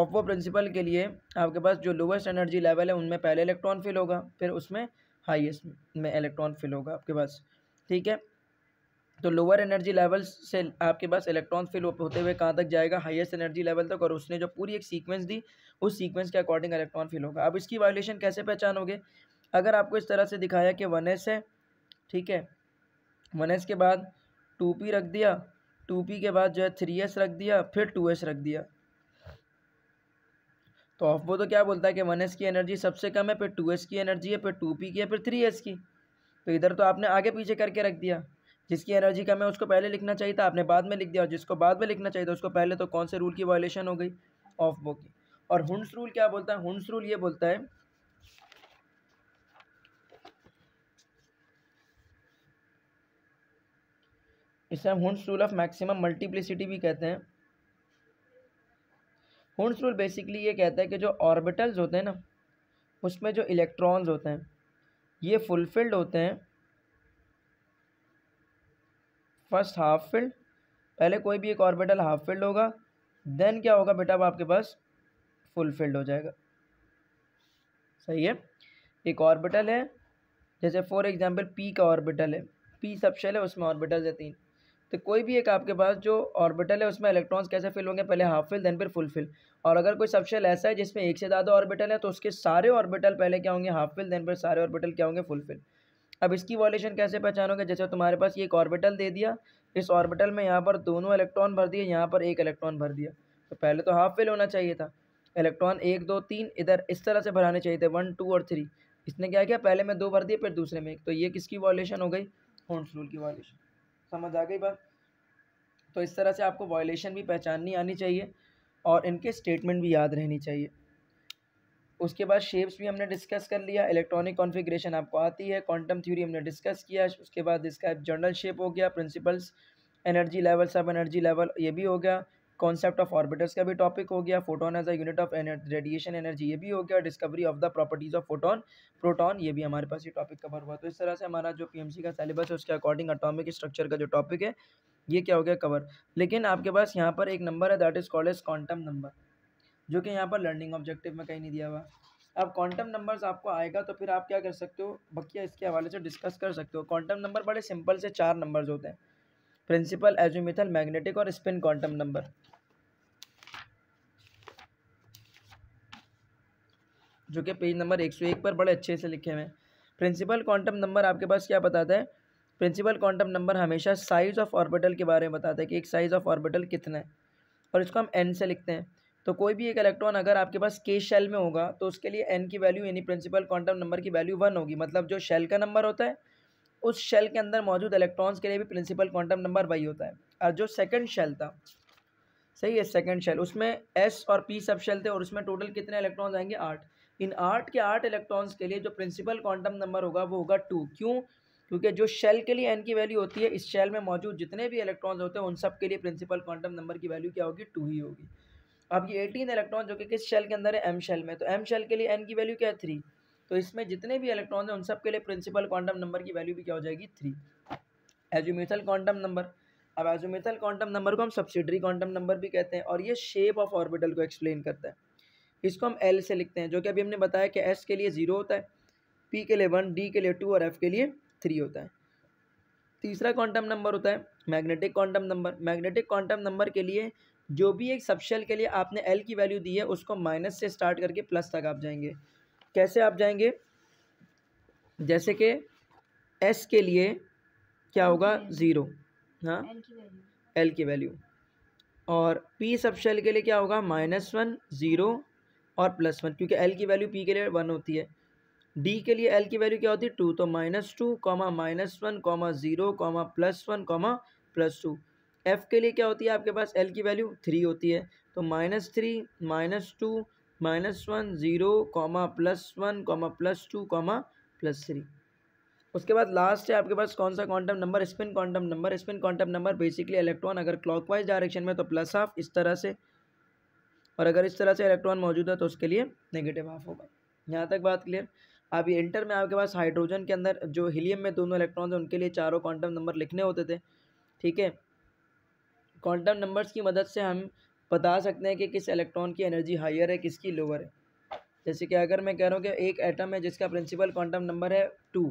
ऑफ वो प्रिंसिपल के लिए आपके पास जो लोवेस्ट एनर्जी लेवल है उनमें पहले इलेक्ट्रॉन फिल होगा फिर उसमें हाइएस्ट में इलेक्ट्रॉन फिल होगा आपके पास ठीक है तो लोअर एनर्जी लेवल से आपके पास इलेक्ट्रॉन फिल होते हुए कहाँ तक जाएगा हाइस्ट एनर्जी लेवल तक और उसने जो पूरी एक सीक्वेंस दी उस सीक्वेंस के अकॉर्डिंग इलेक्ट्रॉन फिल होगा अब इसकी वायोलेशन कैसे पहचानोगे अगर आपको इस तरह से दिखाया कि वन एस है ठीक है वन एस के बाद टू पी रख दिया टू पी के बाद जो है थ्री एस रख दिया फिर टू एस रख दिया तो ऑफ वो तो क्या बोलता है कि वन एस की एनर्जी सबसे कम है फिर टू एस की एनर्जी है फिर टू पी की है फिर थ्री एस की तो इधर तो आपने आगे पीछे करके रख दिया जिसकी एनर्जी कम है उसको पहले लिखना चाहिए था आपने बाद में लिख दिया और जिसको बाद में लिखना चाहिए था उसको पहले तो कौन से रूल की वायलेशन हो गई ऑफ बो की और हुस रूल क्या बोलता है हुंड्स रूल ये बोलता है इसे हम Hund's rule of maximum multiplicity भी कहते हैं हुंड्स रूल बेसिकली ये कहता है कि जो ऑर्बिटल्स होते हैं ना उसमें जो इलेक्ट्रॉन्स होते हैं ये फुलफिल्ड होते हैं फर्स्ट हाफ फिल्ड पहले कोई भी एक ऑर्बिटल हाफ फिल्ड होगा देन क्या होगा बेटा अब आपके पास फुल फिल्ड हो जाएगा सही है एक ऑर्बिटल है जैसे फॉर एग्जांपल पी का ऑर्बिटल है पी शेल है उसमें ऑर्बिटल है तीन तो कोई भी एक आपके पास जो ऑर्बिटल है उसमें इलेक्ट्रॉन्स कैसे फिल होंगे पहले हाफ फिल देन फिर फुल फिल और अगर कोई सबशेल ऐसा है जिसमें एक से ज़्यादा ऑर्बिटल है तो उसके सारे ऑर्बिटल पहले क्या होंगे हाफ फिल देन फिर सारे ऑर्बिटल क्या होंगे फुल फिल अब इसकी वॉल्यूशन कैसे पहचानोगे जैसे तुम्हारे पास ये एक ऑर्बिटल दे दिया इस ऑर्बिटल में यहाँ पर दोनों इलेक्ट्रॉन भर दिए यहाँ पर एक इलेक्ट्रॉन भर दिया तो पहले तो हाफ फिल होना चाहिए था इलेक्ट्रॉन एक दो तीन इधर इस तरह से भराने चाहिए थे वन टू और थ्री इसने क्या किया पहले में दो भर दिए फिर दूसरे में एक तो ये किसकी वॉल्यूशन हो गई होंड्स रूल की वॉल्यूशन समझ आ गई बात तो इस तरह से आपको वॉयलेशन भी पहचाननी आनी चाहिए और इनके स्टेटमेंट भी याद रहनी चाहिए उसके बाद शेप्स भी हमने डिस्कस कर लिया इलेक्ट्रॉनिक कॉन्फ़िगरेशन आपको आती है क्वांटम थ्योरी हमने डिस्कस किया उसके बाद इसका जनरल शेप हो गया principals energy level sub energy level ये भी हो गया कॉन्सेप्ट ऑफ ऑर्बिटर्स का भी टॉपिक हो गया photon as a unit of radiation energy ये भी हो गया discovery of the properties of photon proton ये भी हमारे पास ये टॉपिक कवर हुआ तो इस तरह से हमारा जो पीएमसी का सिलेबस है उसके अकॉर्डिंग अटोमिक स्ट्रक्चर का जो टॉपिक है ये क्या हो गया कवर लेकिन आपके पास यहाँ पर एक नंबर है that is called as quantum number जो कि यहाँ पर लर्निंग ऑब्जेक्टिव में कहीं नहीं दिया हुआ अब क्वांटम नंबर्स आपको आएगा तो फिर आप क्या कर सकते हो बकिया इसके हवाले से डिस्कस कर सकते हो क्वांटम नंबर बड़े सिंपल से चार नंबर्स होते हैं प्रिंसिपल एजुमिथल मैग्नेटिक और स्पिन क्वांटम नंबर जो कि पेज नंबर एक सौ एक पर बड़े अच्छे से लिखे हुए हैं प्रिंसिपल क्वांटम नंबर आपके पास क्या बताता है प्रिंसिपल क्वांटम नंबर हमेशा साइज़ ऑफ ऑर्बिटल के बारे में बताता है कि एक साइज़ ऑफ ऑर्बिटल कितना है और इसको हम एन से लिखते हैं तो कोई भी एक इलेक्ट्रॉन अगर आपके पास के शेल में होगा तो उसके लिए एन की वैल्यू यानी प्रिंसिपल क्वांटम नंबर की वैल्यू वन होगी मतलब जो शेल का नंबर होता है उस शेल के अंदर मौजूद इलेक्ट्रॉन्स के लिए भी प्रिंसिपल क्वांटम नंबर वही होता है और जो सेकंड शेल था सही है सेकंड शेल उसमें एस और पी सब शेल थे और उसमें टोटल कितने इलेक्ट्रॉन्स आएंगे आठ इन आठ के आठ इलेक्ट्रॉन्स के लिए जो प्रिंसिपल क्वांटम नंबर होगा वो होगा टू क्यों क्योंकि जो शेल के लिए एन की वैल्यू होती है इस शेल में मौजूद जितने भी इलेक्ट्रॉन्स होते हैं उन सब के लिए प्रिंसिपल क्वांटम नंबर की वैल्यू क्या होगी टू ही होगी अब ये एटीन इलेक्ट्रॉन जो कि किस शेल के अंदर है एम शेल में तो एम शेल के लिए एन की वैल्यू क्या है थ्री तो इसमें जितने भी इलेक्ट्रॉन हैं उन सब के लिए प्रिंसिपल क्वांटम नंबर की वैल्यू भी क्या हो जाएगी थ्री एजुमिथल क्वांटम नंबर अब एजुमिथल क्वांटम नंबर को हम सब्सिडरी क्वांटम नंबर भी कहते हैं और ये शेप ऑफ ऑर्बिटल को एक्सप्लेन करता है इसको हम एल से लिखते हैं जो कि अभी हमने बताया कि एस के लिए ज़ीरो होता है पी के लिए वन डी के लिए टू और एफ के लिए थ्री होता है तीसरा क्वांटम नंबर होता है magnetic quantum number magnetic quantum number के लिए जो भी एक सबशेल के लिए आपने एल की वैल्यू दी है उसको माइनस से स्टार्ट करके प्लस तक आप जाएंगे कैसे आप जाएंगे जैसे कि एस के लिए क्या होगा ज़ीरो हाँ एल की वैल्यू और पी सबशेल के लिए क्या होगा माइनस वन ज़ीरो और प्लस वन क्योंकि एल की वैल्यू पी के लिए वन होती है डी के लिए एल की वैल्यू क्या होती है टू तो minus two comma minus one comma zero comma plus one comma plus two F के लिए क्या होती है आपके पास एल की वैल्यू थ्री होती है तो minus three minus two minus one zero comma plus one comma plus two comma plus three उसके बाद लास्ट है आपके पास कौन सा quantum number spin quantum number spin quantum number basically electron अगर क्लॉकवाइज डायरेक्शन में तो प्लस हाफ इस तरह से और अगर इस तरह से इलेक्ट्रॉन मौजूद है तो उसके लिए नेगेटिव हाफ होगा यहाँ तक बात क्लियर अब ये इंटर में आपके पास हाइड्रोजन के अंदर जो हीलियम में दोनों इलेक्ट्रॉन थे उनके लिए चारों क्वांटम नंबर लिखने होते थे ठीक है क्वांटम नंबर्स की मदद से हम बता सकते हैं कि किस इलेक्ट्रॉन की एनर्जी हायर है किसकी लोअर है जैसे कि अगर मैं कह रहा हूँ कि एक एटम है जिसका प्रिंसिपल क्वांटम नंबर है टू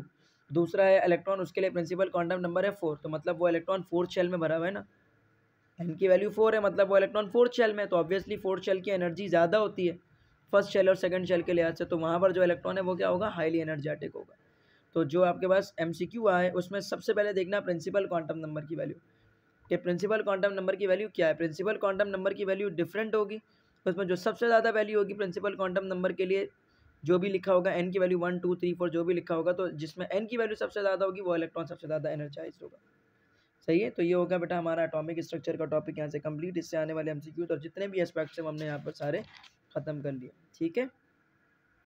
दूसरा है इलेक्ट्रॉन उसके लिए प्रिंसिपल क्वांटम नंबर है फोर तो मतलब वो इलेक्ट्रॉन फोर्थ शेल में भरा हुआ है ना एन की वैल्यू फोर है मतलब वो इलेक्ट्रॉन फोर्थ शेल में तो ऑब्वियसली फोर्थ शेल की एनर्जी ज़्यादा होती है फर्स्ट शेल और सेकंड शेल के लिहाज से तो वहाँ पर जो इलेक्ट्रॉन है वो क्या होगा हाईली एनर्जेटिक होगा तो जो आपके पास एम सी क्यू आए उसमें सबसे पहले देखना प्रिंसिपल क्वांटम नंबर की वैल्यू कि प्रिंसिपल क्वांटम नंबर की वैल्यू क्या है प्रिंसिपल क्वांटम नंबर की वैल्यू डिफरेंट होगी उसमें जो सबसे ज़्यादा वैल्यू होगी प्रिंसिपल क्वांटम नंबर के लिए जो भी लिखा होगा एन की value one two three four जो भी लिखा होगा तो जिसमें एन की वैल्यू सबसे ज़्यादा होगी वो इलेक्ट्रॉन सबसे ज़्यादा एनर्जाइज होगा सही है तो ये होगा बेटा हमारा अटोमिक स्ट्रक्चर का टॉपिक यहाँ से कम्प्लीट इससे आने वाले एम और जितने भी एस्पेक्ट्स हैं हमने यहाँ पर सारे ख़त्म कर लिए ठीक है